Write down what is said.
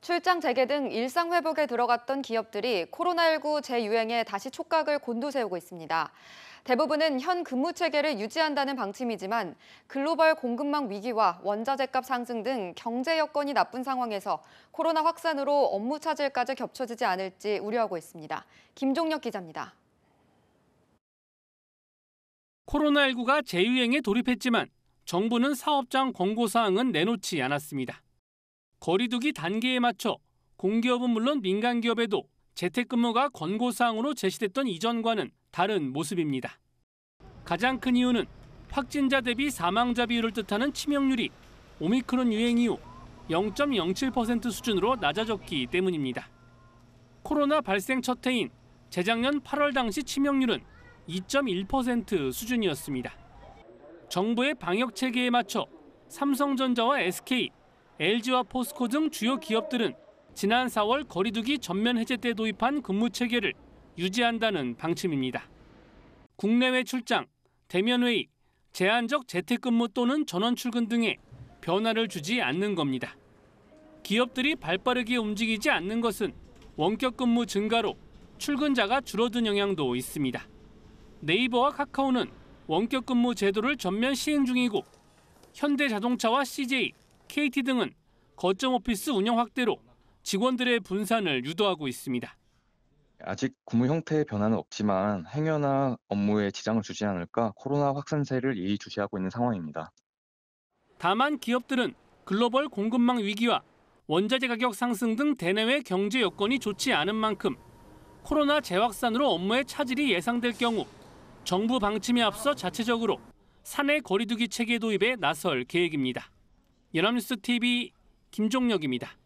출장 재개 등 일상 회복에 들어갔던 기업들이 코로나19 재유행에 다시 촉각을 곤두세우고 있습니다. 대부분은 현 근무 체계를 유지한다는 방침이지만 글로벌 공급망 위기와 원자재값 상승 등 경제 여건이 나쁜 상황에서 코로나 확산으로 업무 차질까지 겹쳐지지 않을지 우려하고 있습니다. 김종혁 기자입니다. 코로나19가 재유행에 돌입했지만 정부는 사업장 권고사항은 내놓지 않았습니다. 거리두기 단계에 맞춰 공기업은 물론 민간 기업에도 재택근무가 권고사항으로 제시됐던 이전과는 다른 모습입니다. 가장 큰 이유는 확진자 대비 사망자 비율을 뜻하는 치명률이 오미크론 유행 이후 0.07% 수준으로 낮아졌기 때문입니다. 코로나 발생 첫 해인 재작년 8월 당시 치명률은 2.1% 수준이었습니다. 정부의 방역 체계에 맞춰 삼성전자와 SK, LG와 포스코 등 주요 기업들은 지난 4월 거리두기 전면 해제 때 도입한 근무 체계를 유지한다는 방침입니다. 국내외 출장, 대면 회의, 제한적 재택근무 또는 전원 출근 등의 변화를 주지 않는 겁니다. 기업들이 발빠르게 움직이지 않는 것은 원격 근무 증가로 출근자가 줄어든 영향도 있습니다. 네이버와 카카오는 원격 근무 제도를 전면 시행 중이고 현대자동차와 CJ, KT 등은 거점 오피스 운영 확대로 직원들의 분산을 유도하고 있습니다. 아직 근무 형태의 변화는 없지만 행여나 업무에 지장을 주지 않을까 코로나 확산세를 예의주시하고 있는 상황입니다. 다만 기업들은 글로벌 공급망 위기와 원자재 가격 상승 등 대내외 경제 여건이 좋지 않은 만큼 코로나 재확산으로 업무의 차질이 예상될 경우 정부 방침에 앞서 자체적으로 사내 거리두기 체계 도입에 나설 계획입니다. 연합뉴스 TV 김종혁입니다.